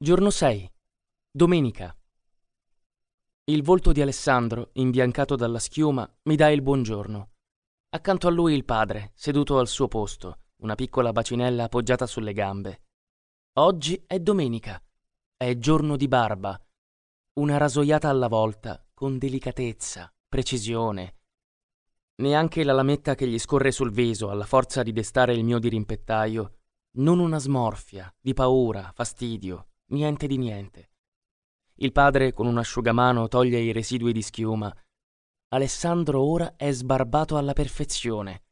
Giorno 6. Domenica. Il volto di Alessandro, imbiancato dalla schiuma, mi dà il buongiorno. Accanto a lui il padre, seduto al suo posto, una piccola bacinella appoggiata sulle gambe. Oggi è domenica. È giorno di barba. Una rasoiata alla volta, con delicatezza, precisione. Neanche la lametta che gli scorre sul viso alla forza di destare il mio dirimpettaio. Non una smorfia, di paura, fastidio, Niente di niente. Il padre con un asciugamano toglie i residui di schiuma. Alessandro ora è sbarbato alla perfezione.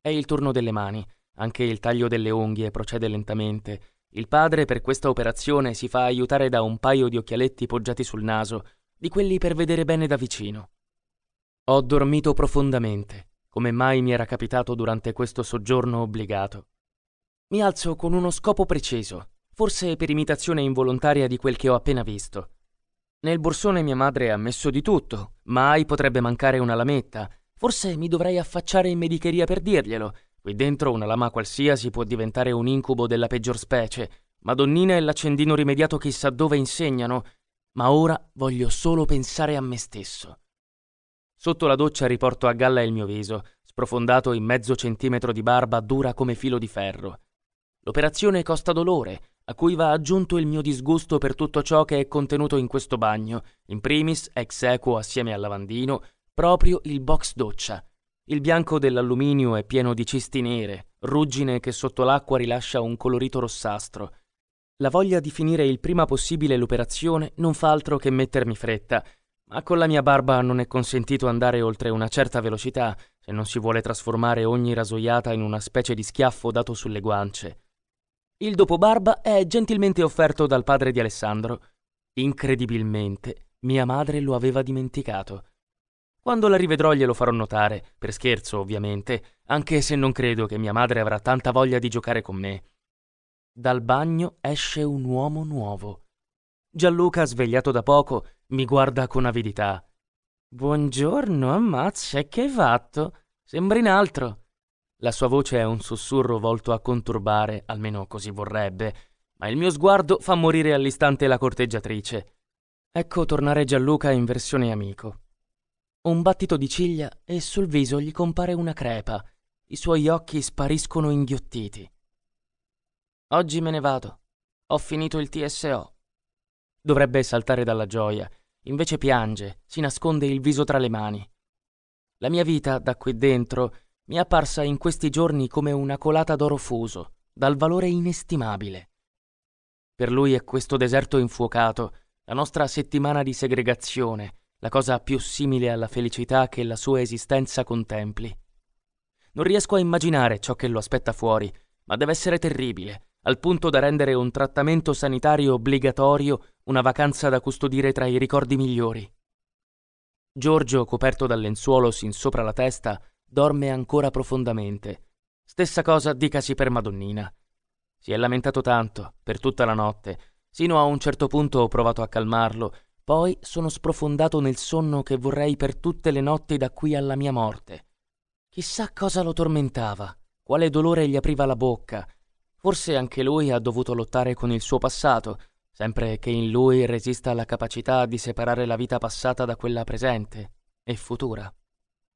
È il turno delle mani, anche il taglio delle unghie procede lentamente. Il padre per questa operazione si fa aiutare da un paio di occhialetti poggiati sul naso, di quelli per vedere bene da vicino. Ho dormito profondamente, come mai mi era capitato durante questo soggiorno obbligato. Mi alzo con uno scopo preciso, forse per imitazione involontaria di quel che ho appena visto. Nel borsone mia madre ha messo di tutto, mai potrebbe mancare una lametta. Forse mi dovrei affacciare in medicheria per dirglielo. Qui dentro una lama qualsiasi può diventare un incubo della peggior specie. Madonnina e l'accendino rimediato chissà dove insegnano, ma ora voglio solo pensare a me stesso. Sotto la doccia riporto a galla il mio viso, sprofondato in mezzo centimetro di barba dura come filo di ferro. L'operazione costa dolore, a cui va aggiunto il mio disgusto per tutto ciò che è contenuto in questo bagno, in primis, ex equo assieme al lavandino, proprio il box doccia. Il bianco dell'alluminio è pieno di cisti nere, ruggine che sotto l'acqua rilascia un colorito rossastro. La voglia di finire il prima possibile l'operazione non fa altro che mettermi fretta, ma con la mia barba non è consentito andare oltre una certa velocità se non si vuole trasformare ogni rasoiata in una specie di schiaffo dato sulle guance. Il dopo barba è gentilmente offerto dal padre di Alessandro. Incredibilmente, mia madre lo aveva dimenticato. Quando la rivedrò glielo farò notare, per scherzo ovviamente, anche se non credo che mia madre avrà tanta voglia di giocare con me. Dal bagno esce un uomo nuovo. Gianluca, svegliato da poco, mi guarda con avidità. Buongiorno, ammazza, che hai fatto? Sembri un altro. La sua voce è un sussurro volto a conturbare, almeno così vorrebbe, ma il mio sguardo fa morire all'istante la corteggiatrice. Ecco tornare Gianluca in versione amico. Un battito di ciglia e sul viso gli compare una crepa. I suoi occhi spariscono inghiottiti. Oggi me ne vado. Ho finito il TSO. Dovrebbe saltare dalla gioia, invece piange, si nasconde il viso tra le mani. La mia vita, da qui dentro, mi è apparsa in questi giorni come una colata d'oro fuso, dal valore inestimabile. Per lui è questo deserto infuocato, la nostra settimana di segregazione, la cosa più simile alla felicità che la sua esistenza contempli. Non riesco a immaginare ciò che lo aspetta fuori, ma deve essere terribile, al punto da rendere un trattamento sanitario obbligatorio una vacanza da custodire tra i ricordi migliori. Giorgio, coperto dal lenzuolo sin sopra la testa, dorme ancora profondamente. Stessa cosa dicasi per Madonnina. Si è lamentato tanto, per tutta la notte. Sino a un certo punto ho provato a calmarlo, poi sono sprofondato nel sonno che vorrei per tutte le notti da qui alla mia morte. Chissà cosa lo tormentava, quale dolore gli apriva la bocca. Forse anche lui ha dovuto lottare con il suo passato, sempre che in lui resista la capacità di separare la vita passata da quella presente e futura.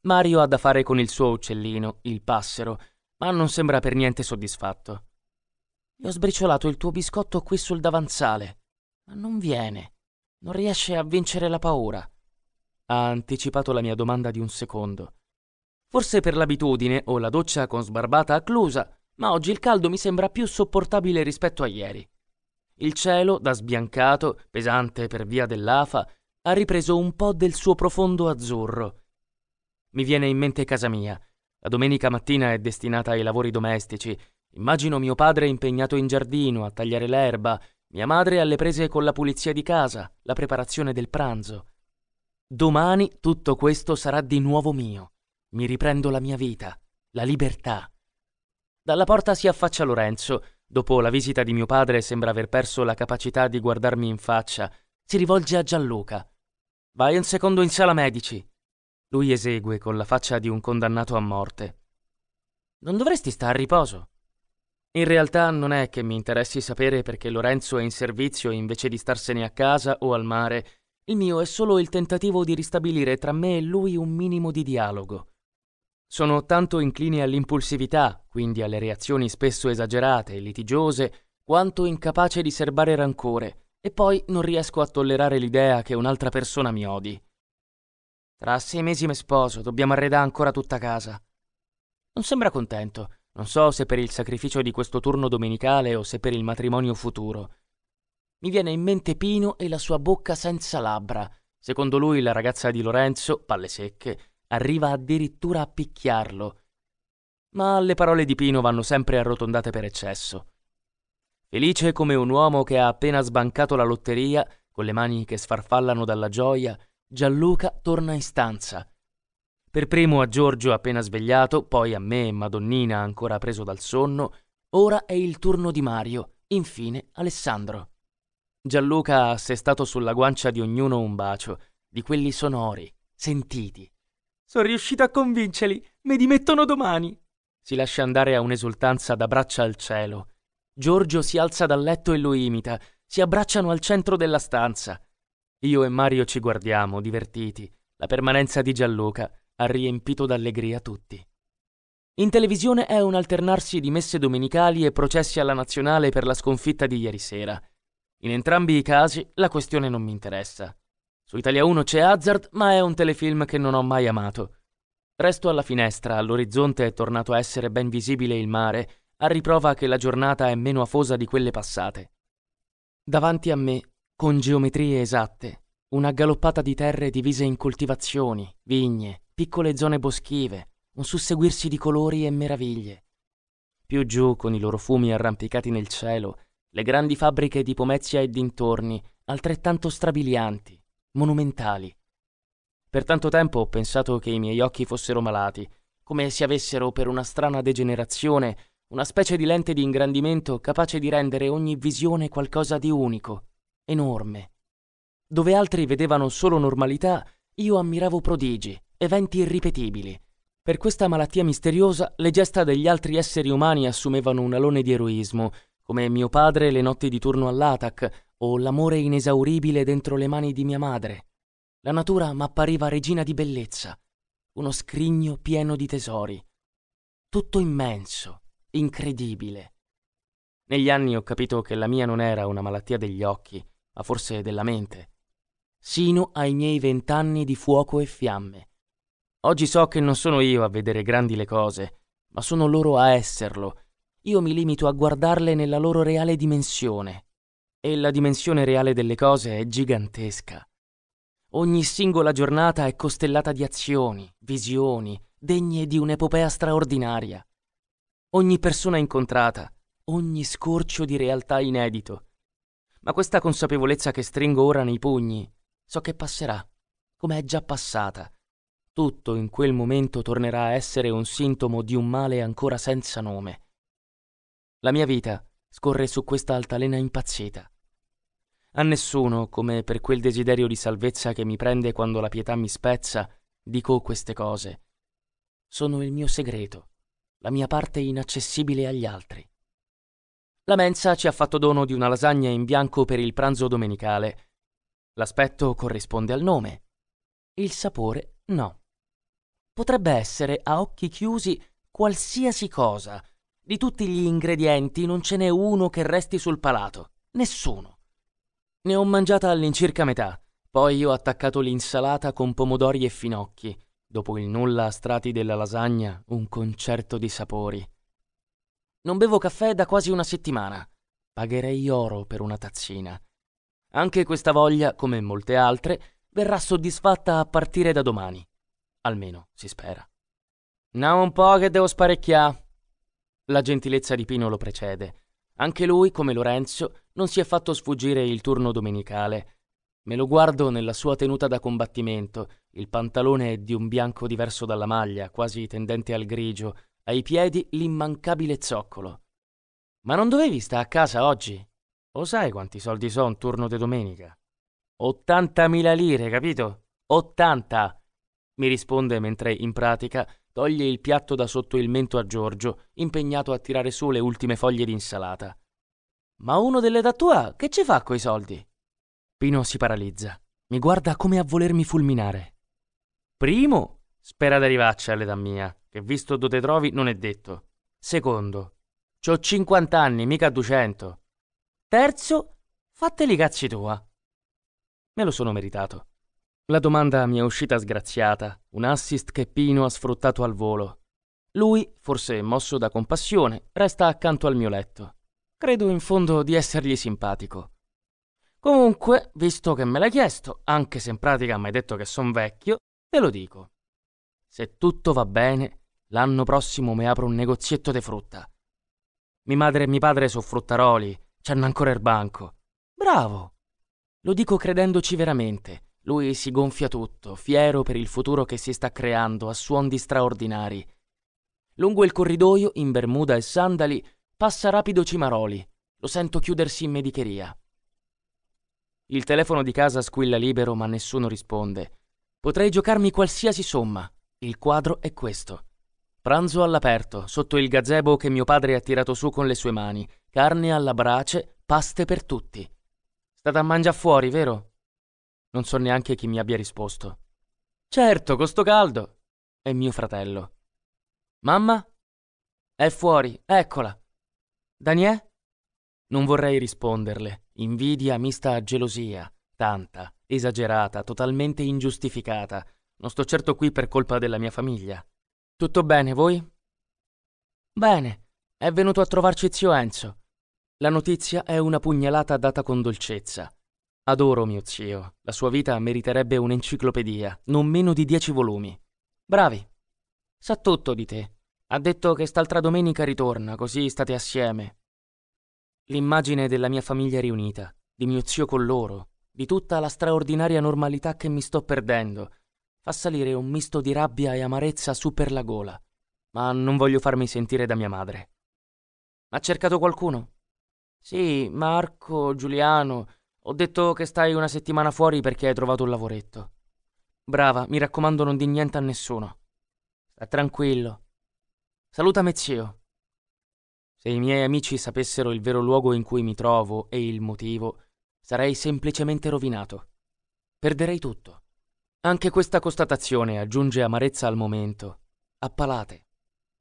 Mario ha da fare con il suo uccellino, il passero, ma non sembra per niente soddisfatto. Gli ho sbriciolato il tuo biscotto qui sul davanzale, ma non viene. Non riesce a vincere la paura. Ha anticipato la mia domanda di un secondo. Forse per l'abitudine o la doccia con sbarbata acclusa, ma oggi il caldo mi sembra più sopportabile rispetto a ieri. Il cielo, da sbiancato, pesante per via dell'afa, ha ripreso un po' del suo profondo azzurro mi viene in mente casa mia. La domenica mattina è destinata ai lavori domestici. Immagino mio padre impegnato in giardino a tagliare l'erba, mia madre alle prese con la pulizia di casa, la preparazione del pranzo. Domani tutto questo sarà di nuovo mio. Mi riprendo la mia vita, la libertà. Dalla porta si affaccia Lorenzo. Dopo la visita di mio padre sembra aver perso la capacità di guardarmi in faccia. Si rivolge a Gianluca. Vai un secondo in sala medici. Lui esegue con la faccia di un condannato a morte. Non dovresti stare a riposo. In realtà non è che mi interessi sapere perché Lorenzo è in servizio invece di starsene a casa o al mare. Il mio è solo il tentativo di ristabilire tra me e lui un minimo di dialogo. Sono tanto incline all'impulsività, quindi alle reazioni spesso esagerate e litigiose, quanto incapace di serbare rancore, e poi non riesco a tollerare l'idea che un'altra persona mi odi. Tra sei mesi mi sposo, dobbiamo arredare ancora tutta casa. Non sembra contento, non so se per il sacrificio di questo turno domenicale o se per il matrimonio futuro. Mi viene in mente Pino e la sua bocca senza labbra. Secondo lui la ragazza di Lorenzo, palle secche, arriva addirittura a picchiarlo. Ma le parole di Pino vanno sempre arrotondate per eccesso. Felice come un uomo che ha appena sbancato la lotteria, con le mani che sfarfallano dalla gioia, Gianluca torna in stanza. Per primo a Giorgio appena svegliato, poi a me e Madonnina ancora preso dal sonno, ora è il turno di Mario, infine Alessandro. Gianluca ha assestato sulla guancia di ognuno un bacio, di quelli sonori, sentiti. Sono riuscito a convincerli, mi dimettono domani. Si lascia andare a un'esultanza da braccia al cielo. Giorgio si alza dal letto e lo imita, si abbracciano al centro della stanza. Io e Mario ci guardiamo, divertiti. La permanenza di Gianluca ha riempito d'allegria tutti. In televisione è un alternarsi di messe domenicali e processi alla nazionale per la sconfitta di ieri sera. In entrambi i casi la questione non mi interessa. Su Italia 1 c'è Hazard, ma è un telefilm che non ho mai amato. Resto alla finestra, all'orizzonte è tornato a essere ben visibile il mare, a riprova che la giornata è meno afosa di quelle passate. Davanti a me con geometrie esatte, una galoppata di terre divise in coltivazioni, vigne, piccole zone boschive, un susseguirsi di colori e meraviglie. Più giù, con i loro fumi arrampicati nel cielo, le grandi fabbriche di Pomezia e dintorni, altrettanto strabilianti, monumentali. Per tanto tempo ho pensato che i miei occhi fossero malati, come se avessero per una strana degenerazione una specie di lente di ingrandimento capace di rendere ogni visione qualcosa di unico, enorme. Dove altri vedevano solo normalità, io ammiravo prodigi, eventi irripetibili. Per questa malattia misteriosa, le gesta degli altri esseri umani assumevano un alone di eroismo, come mio padre le notti di turno all'Atac o l'amore inesauribile dentro le mani di mia madre. La natura m'appariva regina di bellezza, uno scrigno pieno di tesori. Tutto immenso, incredibile. Negli anni ho capito che la mia non era una malattia degli occhi, ma forse della mente, sino ai miei vent'anni di fuoco e fiamme. Oggi so che non sono io a vedere grandi le cose, ma sono loro a esserlo. Io mi limito a guardarle nella loro reale dimensione. E la dimensione reale delle cose è gigantesca. Ogni singola giornata è costellata di azioni, visioni, degne di un'epopea straordinaria. Ogni persona incontrata, ogni scorcio di realtà inedito, ma questa consapevolezza che stringo ora nei pugni so che passerà, come è già passata. Tutto in quel momento tornerà a essere un sintomo di un male ancora senza nome. La mia vita scorre su questa altalena impazzita. A nessuno, come per quel desiderio di salvezza che mi prende quando la pietà mi spezza, dico queste cose. Sono il mio segreto, la mia parte inaccessibile agli altri. La mensa ci ha fatto dono di una lasagna in bianco per il pranzo domenicale. L'aspetto corrisponde al nome. Il sapore no. Potrebbe essere a occhi chiusi qualsiasi cosa. Di tutti gli ingredienti non ce n'è uno che resti sul palato. Nessuno. Ne ho mangiata all'incirca metà. Poi ho attaccato l'insalata con pomodori e finocchi. Dopo il nulla a strati della lasagna, un concerto di sapori. Non bevo caffè da quasi una settimana. Pagherei oro per una tazzina. Anche questa voglia, come molte altre, verrà soddisfatta a partire da domani. Almeno si spera. No, un po' che devo sparecchià. La gentilezza di Pino lo precede. Anche lui, come Lorenzo, non si è fatto sfuggire il turno domenicale. Me lo guardo nella sua tenuta da combattimento, il pantalone è di un bianco diverso dalla maglia, quasi tendente al grigio, ai piedi l'immancabile zoccolo. Ma non dovevi stare a casa oggi? O sai quanti soldi so un turno di domenica? 80.000 lire, capito? 80! Mi risponde mentre in pratica toglie il piatto da sotto il mento a Giorgio, impegnato a tirare su le ultime foglie di insalata. Ma uno dell'età tua che ci fa coi soldi? Pino si paralizza, mi guarda come a volermi fulminare. Primo, spera di arrivarci all'età mia che visto dove trovi non è detto. Secondo, c'ho 50 anni, mica 200. Terzo, fateli cazzi tua. Me lo sono meritato. La domanda mi è uscita sgraziata, un assist che Pino ha sfruttato al volo. Lui, forse mosso da compassione, resta accanto al mio letto. Credo in fondo di essergli simpatico. Comunque, visto che me l'hai chiesto, anche se in pratica mi hai detto che son vecchio, te lo dico. Se tutto va bene, l'anno prossimo mi apro un negozietto di frutta. Mi madre e mio padre sono fruttaroli, c'hanno ancora il banco. Bravo! Lo dico credendoci veramente. Lui si gonfia tutto, fiero per il futuro che si sta creando a suoni straordinari. Lungo il corridoio, in bermuda e sandali, passa rapido Cimaroli. Lo sento chiudersi in medicheria. Il telefono di casa squilla libero, ma nessuno risponde. Potrei giocarmi qualsiasi somma. Il quadro è questo. Pranzo all'aperto, sotto il gazebo che mio padre ha tirato su con le sue mani, carne alla brace, paste per tutti. State a mangiare fuori, vero? Non so neanche chi mi abbia risposto. Certo, con sto caldo. È mio fratello. Mamma? È fuori, eccola. Daniè? Non vorrei risponderle. Invidia mista a gelosia, tanta, esagerata, totalmente ingiustificata non sto certo qui per colpa della mia famiglia. Tutto bene, voi? Bene, è venuto a trovarci zio Enzo. La notizia è una pugnalata data con dolcezza. Adoro mio zio. La sua vita meriterebbe un'enciclopedia, non meno di dieci volumi. Bravi. Sa tutto di te. Ha detto che st'altra domenica ritorna, così state assieme. L'immagine della mia famiglia riunita, di mio zio con loro, di tutta la straordinaria normalità che mi sto perdendo, fa salire un misto di rabbia e amarezza su per la gola. Ma non voglio farmi sentire da mia madre. Ha cercato qualcuno? Sì, Marco, Giuliano. Ho detto che stai una settimana fuori perché hai trovato un lavoretto. Brava, mi raccomando, non di niente a nessuno. Sta tranquillo. Saluta me zio. Se i miei amici sapessero il vero luogo in cui mi trovo e il motivo, sarei semplicemente rovinato. Perderei tutto. Anche questa constatazione aggiunge amarezza al momento. Appalate.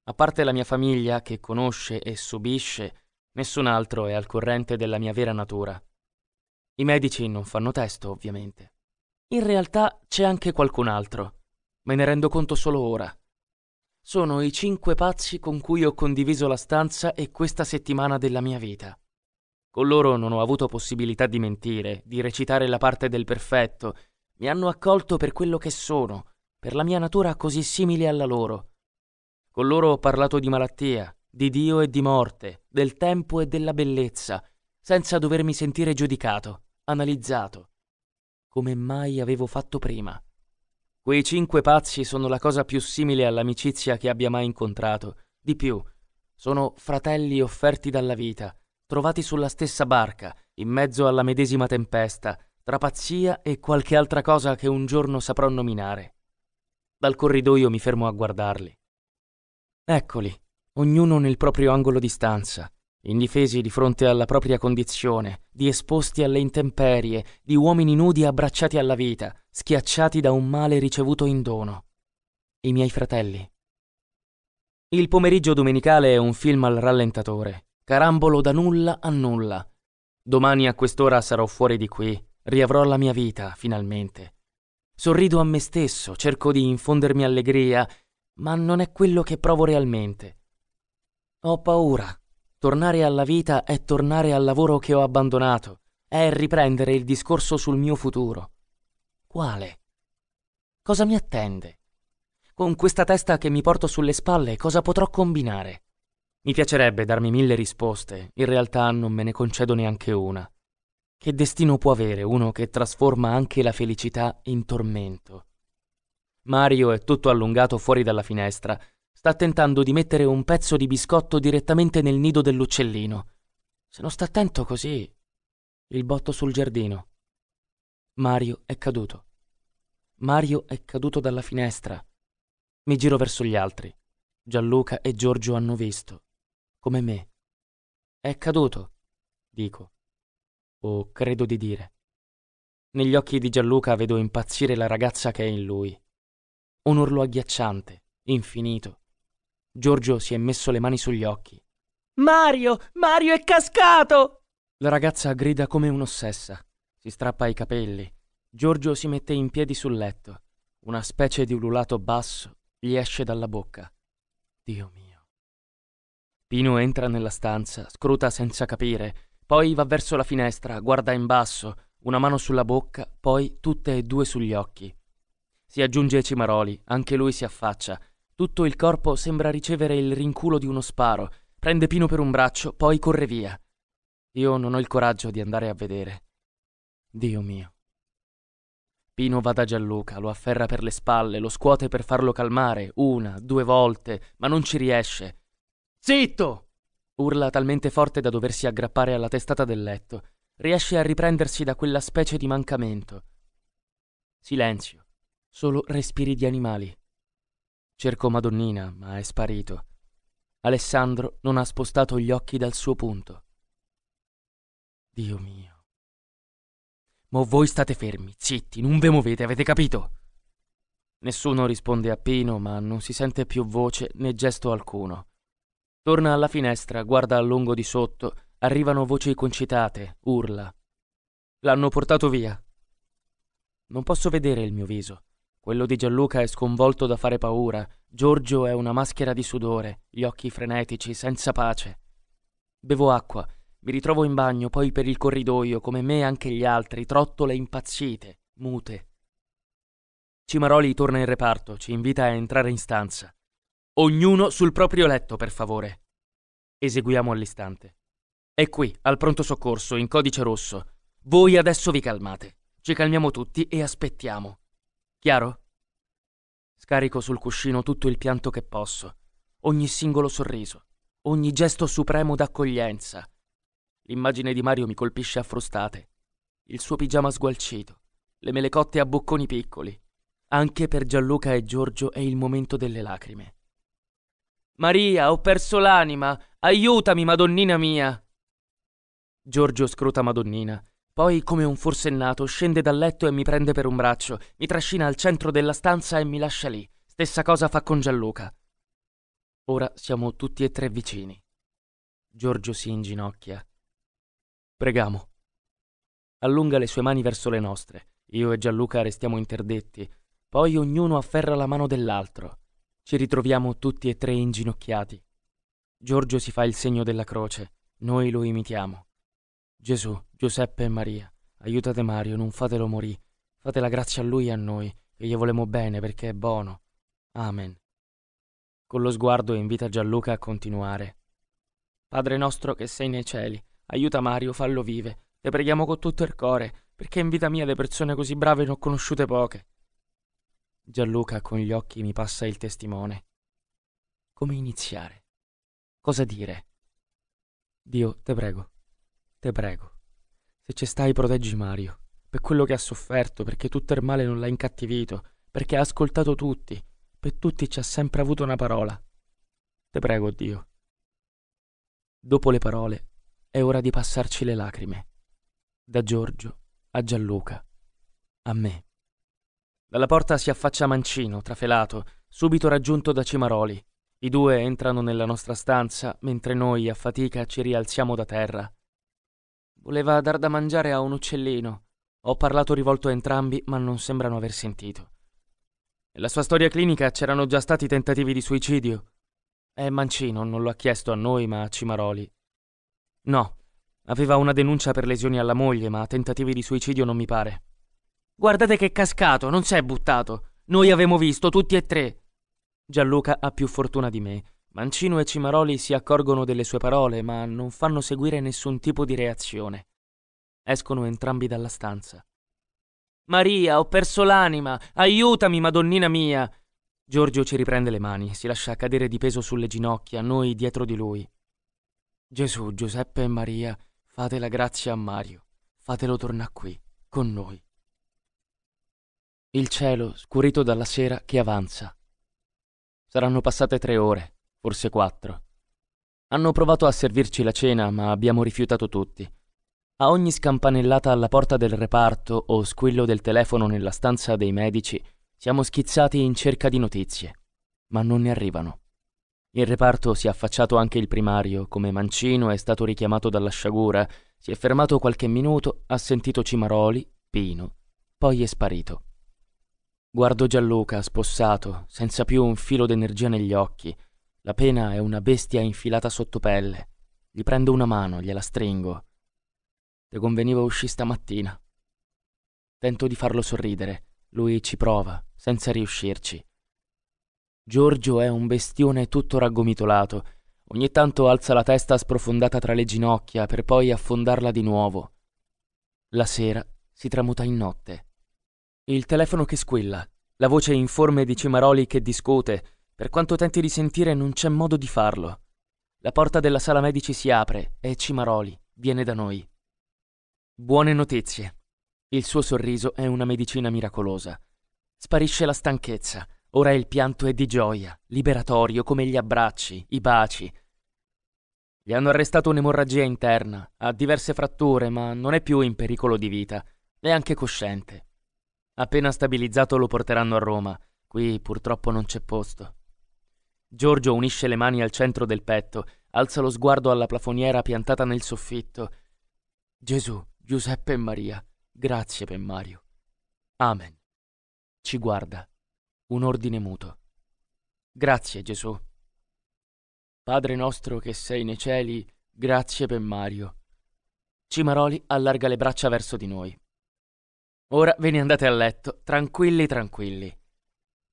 A parte la mia famiglia, che conosce e subisce, nessun altro è al corrente della mia vera natura. I medici non fanno testo, ovviamente. In realtà c'è anche qualcun altro. Me ne rendo conto solo ora. Sono i cinque pazzi con cui ho condiviso la stanza e questa settimana della mia vita. Con loro non ho avuto possibilità di mentire, di recitare la parte del perfetto, mi hanno accolto per quello che sono, per la mia natura così simile alla loro. Con loro ho parlato di malattia, di Dio e di morte, del tempo e della bellezza, senza dovermi sentire giudicato, analizzato, come mai avevo fatto prima. Quei cinque pazzi sono la cosa più simile all'amicizia che abbia mai incontrato. Di più, sono fratelli offerti dalla vita, trovati sulla stessa barca, in mezzo alla medesima tempesta, tra e qualche altra cosa che un giorno saprò nominare. Dal corridoio mi fermo a guardarli. Eccoli, ognuno nel proprio angolo di stanza, indifesi di fronte alla propria condizione, di esposti alle intemperie, di uomini nudi abbracciati alla vita, schiacciati da un male ricevuto in dono. I miei fratelli. Il pomeriggio domenicale è un film al rallentatore, carambolo da nulla a nulla. Domani a quest'ora sarò fuori di qui, riavrò la mia vita, finalmente. Sorrido a me stesso, cerco di infondermi allegria, ma non è quello che provo realmente. Ho paura. Tornare alla vita è tornare al lavoro che ho abbandonato, è riprendere il discorso sul mio futuro. Quale? Cosa mi attende? Con questa testa che mi porto sulle spalle, cosa potrò combinare? Mi piacerebbe darmi mille risposte, in realtà non me ne concedo neanche una. Che destino può avere uno che trasforma anche la felicità in tormento? Mario è tutto allungato fuori dalla finestra. Sta tentando di mettere un pezzo di biscotto direttamente nel nido dell'uccellino. Se non sta attento così. Il botto sul giardino. Mario è caduto. Mario è caduto dalla finestra. Mi giro verso gli altri. Gianluca e Giorgio hanno visto. Come me. È caduto, dico o credo di dire. Negli occhi di Gianluca vedo impazzire la ragazza che è in lui. Un urlo agghiacciante, infinito. Giorgio si è messo le mani sugli occhi. Mario! Mario è cascato! La ragazza grida come un'ossessa. Si strappa i capelli. Giorgio si mette in piedi sul letto. Una specie di ululato basso gli esce dalla bocca. Dio mio. Pino entra nella stanza, scruta senza capire, poi va verso la finestra, guarda in basso, una mano sulla bocca, poi tutte e due sugli occhi. Si aggiunge Cimaroli, anche lui si affaccia. Tutto il corpo sembra ricevere il rinculo di uno sparo. Prende Pino per un braccio, poi corre via. Io non ho il coraggio di andare a vedere. Dio mio. Pino va da Gianluca, lo afferra per le spalle, lo scuote per farlo calmare, una, due volte, ma non ci riesce. Zitto! Urla talmente forte da doversi aggrappare alla testata del letto. Riesce a riprendersi da quella specie di mancamento. Silenzio. Solo respiri di animali. Cerco Madonnina, ma è sparito. Alessandro non ha spostato gli occhi dal suo punto. Dio mio. Ma voi state fermi, zitti, non ve muovete, avete capito? Nessuno risponde a Pino, ma non si sente più voce né gesto alcuno. Torna alla finestra, guarda a lungo di sotto, arrivano voci concitate, urla. L'hanno portato via. Non posso vedere il mio viso. Quello di Gianluca è sconvolto da fare paura. Giorgio è una maschera di sudore, gli occhi frenetici, senza pace. Bevo acqua, mi ritrovo in bagno, poi per il corridoio, come me e anche gli altri, trottole impazzite, mute. Cimaroli torna in reparto, ci invita a entrare in stanza. Ognuno sul proprio letto, per favore. Eseguiamo all'istante. È qui, al pronto soccorso, in codice rosso. Voi adesso vi calmate. Ci calmiamo tutti e aspettiamo. Chiaro? Scarico sul cuscino tutto il pianto che posso, ogni singolo sorriso, ogni gesto supremo d'accoglienza. L'immagine di Mario mi colpisce a frustate. Il suo pigiama sgualcito, le mele cotte a bocconi piccoli. Anche per Gianluca e Giorgio è il momento delle lacrime. Maria, ho perso l'anima! Aiutami, Madonnina mia! Giorgio scruta Madonnina. Poi, come un forsennato, scende dal letto e mi prende per un braccio, mi trascina al centro della stanza e mi lascia lì. Stessa cosa fa con Gianluca. Ora siamo tutti e tre vicini. Giorgio si inginocchia. Pregamo. Allunga le sue mani verso le nostre. Io e Gianluca restiamo interdetti. Poi ognuno afferra la mano dell'altro. Ci ritroviamo tutti e tre inginocchiati. Giorgio si fa il segno della croce, noi lo imitiamo. Gesù, Giuseppe e Maria, aiutate Mario, non fatelo morì. Fate la grazia a lui e a noi, che gli volemo bene perché è buono. Amen. Con lo sguardo invita Gianluca a continuare. Padre nostro che sei nei cieli, aiuta Mario, fallo vive. Te preghiamo con tutto il cuore, perché in vita mia le persone così brave ne ho conosciute poche. Gianluca con gli occhi mi passa il testimone. Come iniziare? Cosa dire? Dio, te prego, te prego. Se ci stai, proteggi Mario, per quello che ha sofferto, perché tutto il male non l'ha incattivito, perché ha ascoltato tutti, per tutti ci ha sempre avuto una parola. Te prego, Dio. Dopo le parole, è ora di passarci le lacrime. Da Giorgio a Gianluca, a me. Dalla porta si affaccia Mancino, trafelato, subito raggiunto da Cimaroli. I due entrano nella nostra stanza mentre noi a fatica ci rialziamo da terra. Voleva dar da mangiare a un uccellino. Ho parlato rivolto a entrambi, ma non sembrano aver sentito. Nella sua storia clinica c'erano già stati tentativi di suicidio. E eh, Mancino non lo ha chiesto a noi, ma a Cimaroli. No, aveva una denuncia per lesioni alla moglie, ma tentativi di suicidio non mi pare. Guardate che è cascato, non s'è buttato. Noi avemo visto tutti e tre. Gianluca ha più fortuna di me. Mancino e Cimaroli si accorgono delle sue parole, ma non fanno seguire nessun tipo di reazione. Escono entrambi dalla stanza. Maria, ho perso l'anima! Aiutami, Madonnina mia! Giorgio ci riprende le mani, si lascia cadere di peso sulle ginocchia, noi dietro di lui. Gesù, Giuseppe e Maria, fate la grazia a Mario. Fatelo tornare qui, con noi il cielo scurito dalla sera che avanza. Saranno passate tre ore, forse quattro. Hanno provato a servirci la cena, ma abbiamo rifiutato tutti. A ogni scampanellata alla porta del reparto o squillo del telefono nella stanza dei medici, siamo schizzati in cerca di notizie, ma non ne arrivano. Il reparto si è affacciato anche il primario, come Mancino è stato richiamato dalla sciagura, si è fermato qualche minuto, ha sentito Cimaroli, Pino, poi è sparito. Guardo Gianluca, spossato, senza più un filo d'energia negli occhi. La pena è una bestia infilata sotto pelle. Gli prendo una mano, gliela stringo. Te conveniva usci stamattina. Tento di farlo sorridere. Lui ci prova, senza riuscirci. Giorgio è un bestione tutto raggomitolato. Ogni tanto alza la testa sprofondata tra le ginocchia per poi affondarla di nuovo. La sera si tramuta in notte. Il telefono che squilla, la voce informe di Cimaroli che discute, per quanto tenti di sentire non c'è modo di farlo. La porta della sala medici si apre e Cimaroli viene da noi. Buone notizie. Il suo sorriso è una medicina miracolosa. Sparisce la stanchezza, ora il pianto è di gioia, liberatorio come gli abbracci, i baci. Gli hanno arrestato un'emorragia interna, ha diverse fratture, ma non è più in pericolo di vita, è anche cosciente. Appena stabilizzato lo porteranno a Roma. Qui purtroppo non c'è posto. Giorgio unisce le mani al centro del petto, alza lo sguardo alla plafoniera piantata nel soffitto. Gesù, Giuseppe e Maria, grazie per Mario. Amen. Ci guarda. Un ordine muto. Grazie Gesù. Padre nostro che sei nei cieli, grazie per Mario. Cimaroli allarga le braccia verso di noi. Ora ve ne andate a letto, tranquilli, tranquilli.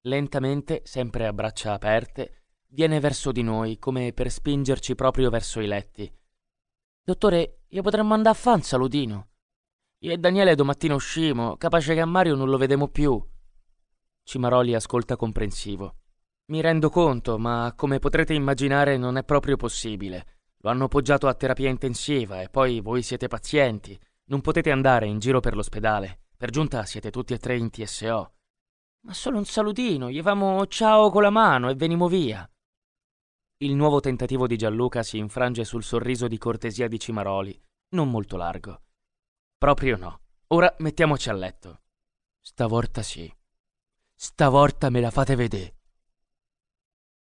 Lentamente, sempre a braccia aperte, viene verso di noi, come per spingerci proprio verso i letti. Dottore, gli potremmo andare a fan saludino. Io e Daniele domattina uscimo, capace che a Mario non lo vedemo più. Cimaroli ascolta comprensivo. Mi rendo conto, ma come potrete immaginare non è proprio possibile. Lo hanno poggiato a terapia intensiva e poi voi siete pazienti, non potete andare in giro per l'ospedale. Per giunta siete tutti e tre in TSO. Ma solo un salutino, gli famo ciao con la mano e venimo via. Il nuovo tentativo di Gianluca si infrange sul sorriso di cortesia di Cimaroli, non molto largo. Proprio no. Ora mettiamoci a letto. Stavolta sì. Stavolta me la fate vedere.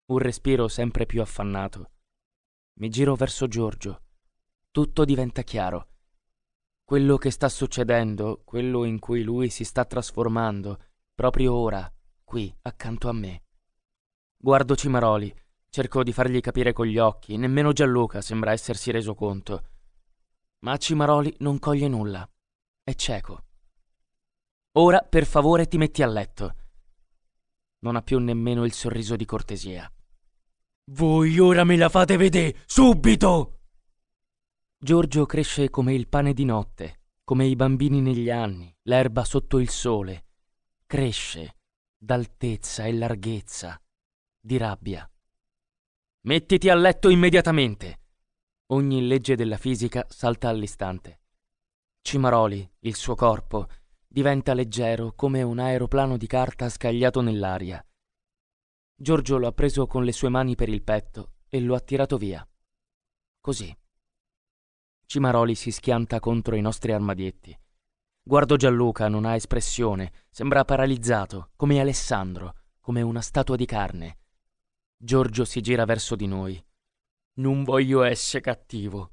Un respiro sempre più affannato. Mi giro verso Giorgio. Tutto diventa chiaro quello che sta succedendo, quello in cui lui si sta trasformando, proprio ora, qui, accanto a me. Guardo Cimaroli, cerco di fargli capire con gli occhi, nemmeno Gianluca sembra essersi reso conto. Ma Cimaroli non coglie nulla, è cieco. Ora, per favore, ti metti a letto. Non ha più nemmeno il sorriso di cortesia. Voi ora me la fate vedere, subito! Giorgio cresce come il pane di notte, come i bambini negli anni, l'erba sotto il sole. Cresce d'altezza e larghezza, di rabbia. Mettiti a letto immediatamente! Ogni legge della fisica salta all'istante. Cimaroli, il suo corpo, diventa leggero come un aeroplano di carta scagliato nell'aria. Giorgio lo ha preso con le sue mani per il petto e lo ha tirato via. Così Cimaroli si schianta contro i nostri armadietti. Guardo Gianluca, non ha espressione, sembra paralizzato, come Alessandro, come una statua di carne. Giorgio si gira verso di noi. Non voglio essere cattivo.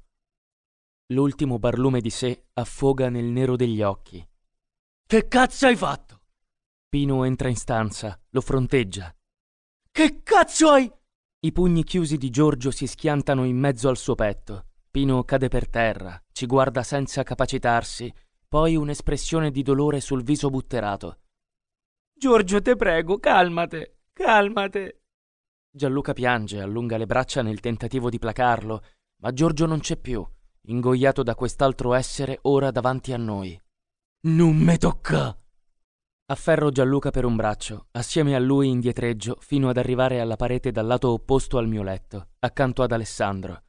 L'ultimo barlume di sé affoga nel nero degli occhi. Che cazzo hai fatto? Pino entra in stanza, lo fronteggia. Che cazzo hai? I pugni chiusi di Giorgio si schiantano in mezzo al suo petto. Pino cade per terra, ci guarda senza capacitarsi, poi un'espressione di dolore sul viso butterato. Giorgio, te prego, calmate, calmate. Gianluca piange, allunga le braccia nel tentativo di placarlo, ma Giorgio non c'è più, ingoiato da quest'altro essere ora davanti a noi. Non me tocca! Afferro Gianluca per un braccio, assieme a lui indietreggio fino ad arrivare alla parete dal lato opposto al mio letto, accanto ad Alessandro.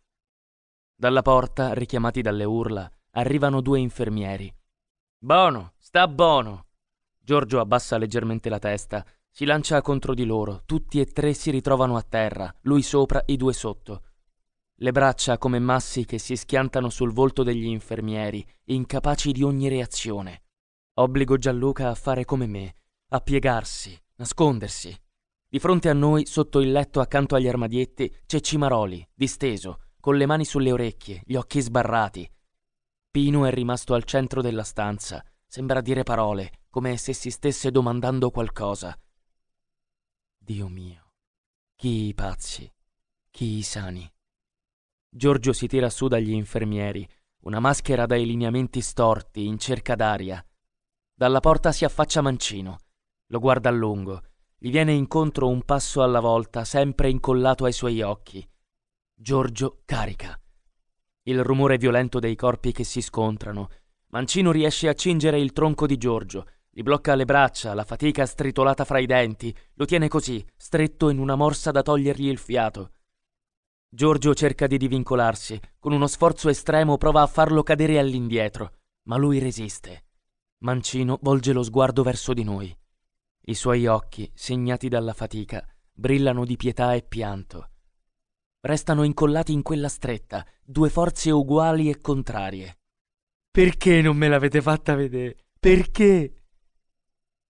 Dalla porta, richiamati dalle urla, arrivano due infermieri. Bono, sta bono! Giorgio abbassa leggermente la testa, si lancia contro di loro, tutti e tre si ritrovano a terra, lui sopra, i due sotto. Le braccia come massi che si schiantano sul volto degli infermieri, incapaci di ogni reazione. Obbligo Gianluca a fare come me, a piegarsi, nascondersi. Di fronte a noi, sotto il letto accanto agli armadietti, c'è Cimaroli, disteso, con le mani sulle orecchie, gli occhi sbarrati. Pino è rimasto al centro della stanza, sembra dire parole, come se si stesse domandando qualcosa. Dio mio, chi i pazzi, chi i sani. Giorgio si tira su dagli infermieri, una maschera dai lineamenti storti, in cerca d'aria. Dalla porta si affaccia Mancino, lo guarda a lungo, gli viene incontro un passo alla volta, sempre incollato ai suoi occhi. Giorgio carica. Il rumore violento dei corpi che si scontrano. Mancino riesce a cingere il tronco di Giorgio, gli blocca le braccia, la fatica stritolata fra i denti, lo tiene così, stretto in una morsa da togliergli il fiato. Giorgio cerca di divincolarsi, con uno sforzo estremo prova a farlo cadere all'indietro, ma lui resiste. Mancino volge lo sguardo verso di noi. I suoi occhi, segnati dalla fatica, brillano di pietà e pianto. Restano incollati in quella stretta, due forze uguali e contrarie. Perché non me l'avete fatta vedere? Perché?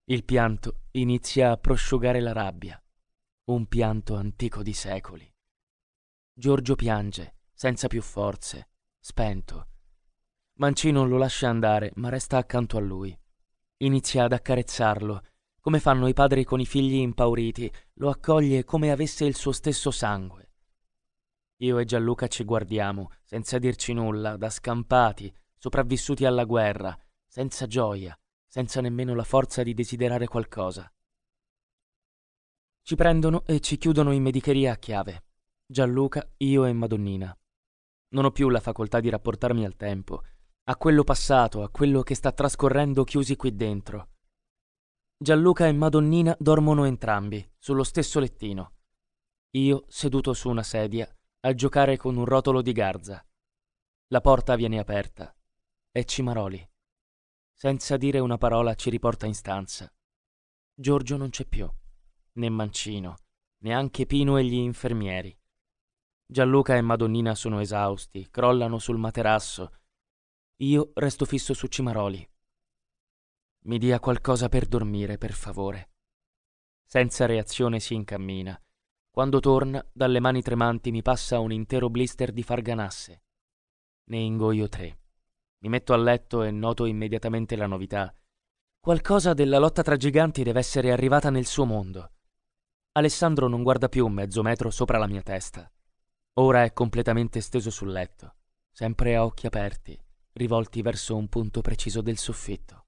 Il pianto inizia a prosciugare la rabbia, un pianto antico di secoli. Giorgio piange, senza più forze, spento. Mancino lo lascia andare, ma resta accanto a lui. Inizia ad accarezzarlo, come fanno i padri con i figli impauriti, lo accoglie come avesse il suo stesso sangue. Io e Gianluca ci guardiamo, senza dirci nulla, da scampati, sopravvissuti alla guerra, senza gioia, senza nemmeno la forza di desiderare qualcosa. Ci prendono e ci chiudono in medicheria a chiave. Gianluca, io e Madonnina. Non ho più la facoltà di rapportarmi al tempo, a quello passato, a quello che sta trascorrendo chiusi qui dentro. Gianluca e Madonnina dormono entrambi, sullo stesso lettino. Io, seduto su una sedia, a giocare con un rotolo di garza. La porta viene aperta. È Cimaroli. Senza dire una parola ci riporta in stanza. Giorgio non c'è più, né Mancino, neanche Pino e gli infermieri. Gianluca e Madonnina sono esausti, crollano sul materasso. Io resto fisso su Cimaroli. Mi dia qualcosa per dormire, per favore. Senza reazione si incammina. Quando torna, dalle mani tremanti mi passa un intero blister di farganasse. Ne ingoio tre. Mi metto a letto e noto immediatamente la novità. Qualcosa della lotta tra giganti deve essere arrivata nel suo mondo. Alessandro non guarda più mezzo metro sopra la mia testa. Ora è completamente steso sul letto, sempre a occhi aperti, rivolti verso un punto preciso del soffitto.